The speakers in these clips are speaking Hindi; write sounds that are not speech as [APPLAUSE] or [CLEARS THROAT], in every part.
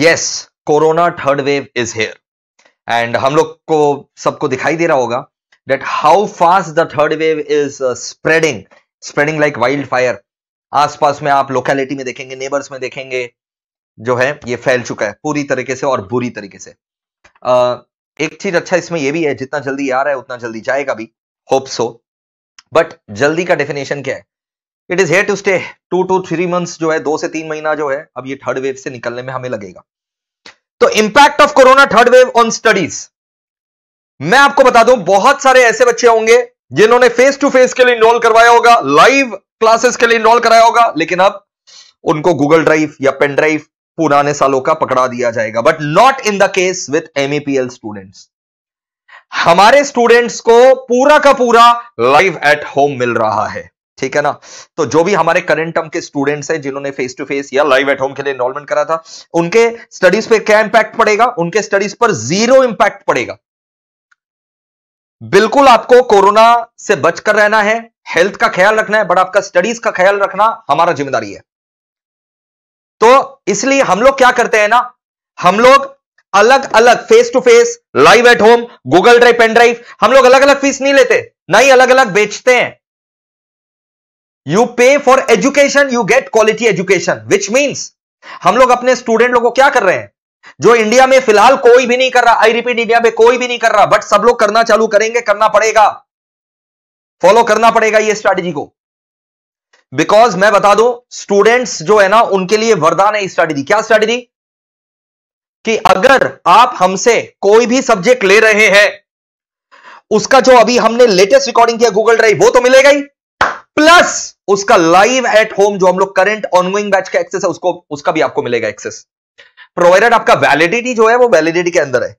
yes corona third wave is here and हम लोग को सबको दिखाई दे रहा होगा that how fast the third wave is spreading spreading like wild fire आसपास में आप लोकेलिटी में देखेंगे नेबर्स में देखेंगे जो है ये फैल चुका है पूरी तरीके से और बुरी तरीके से uh, एक चीज अच्छा इसमें ये भी है जितना जल्दी आ रहा है उतना जल्दी जाएगा भी होप सो बट जल्दी का डेफिनेशन क्या है it is here to stay two to three months जो है दो से तीन महीना जो है अब ये थर्ड वेव से निकलने में हमें लगेगा तो impact of corona third wave on studies मैं आपको बता दूं बहुत सारे ऐसे बच्चे होंगे जिन्होंने फेस टू फेस के लिए इनरोल करवाया होगा लाइव क्लासेस के लिए इनरोल कराया होगा लेकिन अब उनको गूगल ड्राइव या पेन ड्राइव पुराने सालों का पकड़ा दिया जाएगा but not in the case with MEPL students हमारे स्टूडेंट्स को पूरा का पूरा लाइव एट होम मिल रहा है ठीक है ना तो जो भी हमारे करंट टर्म के स्टूडेंट्स हैं जिन्होंने फेस टू फेस या लाइव एट होम के लिए इनरोलमेंट करा था उनके स्टडीज पे क्या इंपैक्ट पड़ेगा उनके स्टडीज पर जीरो इंपैक्ट पड़ेगा बिल्कुल आपको कोरोना से बचकर रहना है हेल्थ का ख्याल रखना है बट आपका स्टडीज का ख्याल रखना हमारा जिम्मेदारी है तो इसलिए हम लोग क्या करते हैं ना हम लोग अलग अलग face to face live at home Google drive pen drive हम लोग अलग अलग फीस नहीं लेते ना ही अलग अलग बेचते हैं you pay for education you get quality education which means हम लोग अपने स्टूडेंट लोगों को क्या कर रहे हैं जो इंडिया में फिलहाल कोई भी नहीं कर रहा आई रिपीट इंडिया में कोई भी नहीं कर रहा बट सब लोग करना चालू करेंगे करना पड़ेगा फॉलो करना पड़ेगा ये स्ट्रैटेजी को बिकॉज मैं बता दूं स्टूडेंट्स जो है ना उनके लिए वरदान है स्ट्रैटेजी क्या स्ट्रैटेजी कि अगर आप हमसे कोई भी सब्जेक्ट ले रहे हैं उसका जो अभी हमने लेटेस्ट रिकॉर्डिंग किया गूगल ड्राइव वो तो मिलेगा ही प्लस उसका लाइव एट होम जो हम लोग करेंट ऑनगोइंग बैच का एक्सेस है उसको उसका भी आपको मिलेगा एक्सेस प्रोवाइडेड आपका वैलिडिटी जो है वो वैलिडिटी के अंदर है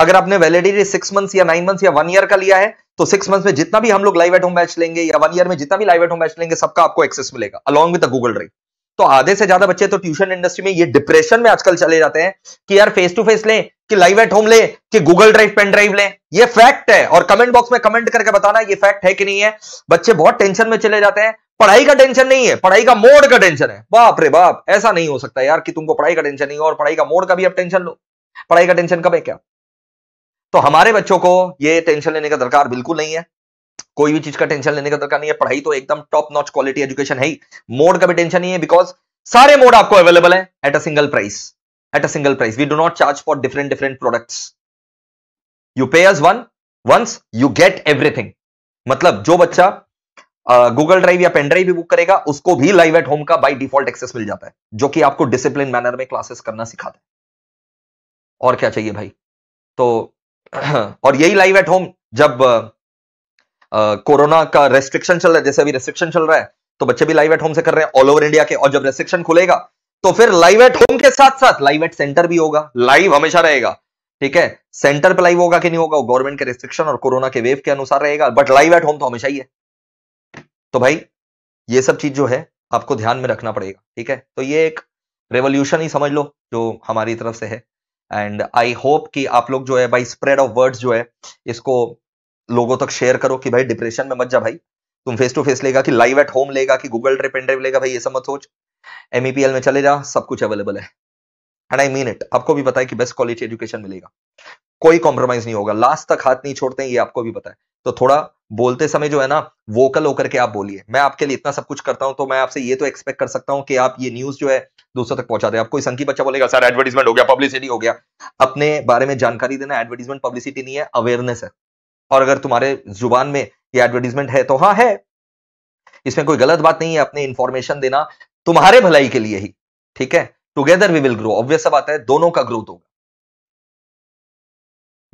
अगर आपने वैलिडिटी सिक्स मंथ्स या नाइन मंथ्स या वन ईयर का लिया है तो सिक्स मंथ्स में जितना भी हम लोग लाइव एट होम बैच लेंगे या वन ईयर में जितना भी लाइव एट होम बैच लेंगे सबका आपको एक्सेस मिलेगा अलॉन्ग विद गूगल ड्राइव तो आधे से ज्यादा बच्चे तो ट्यूशन इंडस्ट्री में ये डिप्रेशन में आजकल चले जाते हैं कि यार फेस टू फेस लें कि लाइव एट होम लें कि गूगल ड्राइव पेन ड्राइव लें ये फैक्ट है और कमेंट बॉक्स में कमेंट करके बताना ये फैक्ट है कि नहीं है बच्चे बहुत टेंशन में चले जाते हैं पढ़ाई का टेंशन नहीं है पढ़ाई का मोड का टेंशन है बाप रे बाप ऐसा नहीं हो सकता यार कि तुमको पढ़ाई का टेंशन नहीं हो और पढ़ाई का मोड का भी अब टेंशन लो पढ़ाई का टेंशन कब है क्या तो हमारे बच्चों को ये टेंशन लेने का दरकार बिल्कुल नहीं है कोई भी चीज का टेंशन लेने का दरकार नहीं है पढ़ाई तो एकदम टॉप नॉच क्वालिटी एजुकेशन है ही मोड का भी टेंशन नहीं है बिकॉज सारे मोड आपको अवेलेबल है at a single price at a single price we do not charge for different different products you pay us one once you get everything मतलब जो बच्चा गूगल ड्राइव या पेन ड्राइव भी बुक करेगा उसको भी लाइव एट होम का बाई डिफॉल्ट एक्सेस मिल जाता है जो कि आपको डिसिप्लिन मैनर में क्लासेस करना सिखाता है और क्या चाहिए भाई तो [CLEARS THROAT] और यही लाइव एट होम जब कोरोना का रेस्ट्रिक्शन चल रहा है जैसे अभी रेस्ट्रिक्शन चल रहा है तो बच्चे भी लाइव एट होम से कर रहे हैं ऑल ओवर इंडिया के और जब रेस्ट्रिक्शन खुलेगा तो फिर लाइव एट होम के साथ साथ लाइव एट सेंटर भी होगा लाइव हमेशा रहेगा ठीक है सेंटर पे लाइव होगा कि नहीं होगा वो गवर्नमेंट के रेस्ट्रिक्शन और कोरोना के वेव के अनुसार रहेगा बट लाइव एट होम तो हमेशा ही है तो भाई ये सब चीज जो है आपको ध्यान में रखना पड़ेगा ठीक है तो ये एक रेवोल्यूशन ही समझ लो जो हमारी तरफ से है एंड आई होप कि आप लोग जो है बाई स्प्रेड ऑफ वर्ड्स जो है इसको लोगों तक शेयर करो कि भाई डिप्रेशन में मत जा भाई तुम फेस टू फेस लेगा कि लाइव एट होम लेगा कि गूगल ट्रिप एंड ड्राइव लेगा भाई ये सब मत सोच एम e में चले जा सब कुछ अवेलेबल है एंड आई मीन इट आपको भी बताए कि बेस्ट क्वालिटी एजुकेशन मिलेगा कोई कॉम्प्रोमाइज नहीं होगा लास्ट तक हाथ नहीं छोड़ते हैं ये आपको भी पता है तो थोड़ा बोलते समय जो है ना वोकल होकर के आप बोलिए मैं आपके लिए इतना सब कुछ करता हूं तो मैं आपसे ये तो एक्सपेक्ट कर सकता हूं कि आप ये न्यूज जो है दूसरों तक पहुंचा दे आपको संकी बच्चा बोलेगा सर एडवर्टीजमेंट हो गया पब्लिसिटी हो गया अपने बारे में जानकारी देना एडवर्टीजमेंट पब्लिसिटी नहीं है अवेयरनेस है और अगर तुम्हारे जुबान में ये एडवर्टीजमेंट है तो हाँ है इसमें कोई गलत बात नहीं है अपने इंफॉर्मेशन देना तुम्हारे भलाई के लिए ही ठीक है together we will grow obvious बात है दोनों का ग्रोथ होगा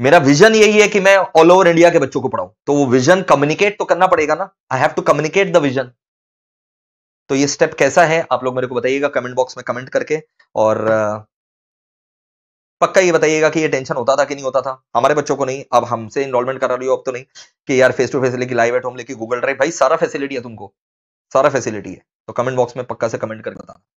मेरा विजन यही है कि मैं ऑल ओवर इंडिया के बच्चों को पढ़ाऊं तो वो विजन कम्युनिकेट तो करना पड़ेगा ना I have to communicate the vision तो ये स्टेप कैसा है आप लोग मेरे को बताइएगा कमेंट बॉक्स में कमेंट करके और पक्का ये बताइएगा कि ये टेंशन होता था कि नहीं होता था हमारे बच्चों को नहीं अब हमसे इनरोलमेंट करा रही हो अब तो नहीं कि यार फेस टू फेस लेके लाइव एट होम लेके गूगल ड्राइव भाई सारा फैसिलिटी है तुमको सारा फैसिलिटी है तो कमेंट बॉक्स में पक्का से कमेंट करके बताना